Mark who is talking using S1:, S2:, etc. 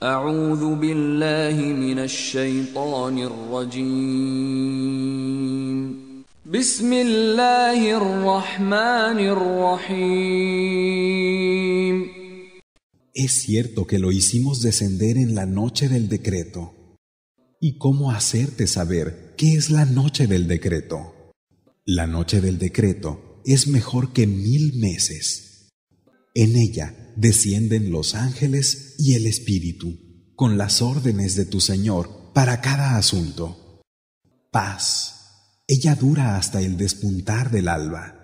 S1: Es cierto
S2: que lo
S3: hicimos descender en la noche del decreto. ¿Y cómo hacerte saber qué es la noche del decreto? La noche del decreto es mejor que mil meses. En ella descienden los ángeles y el Espíritu, con las órdenes de tu Señor para cada asunto. Paz. Ella dura hasta el despuntar del alba.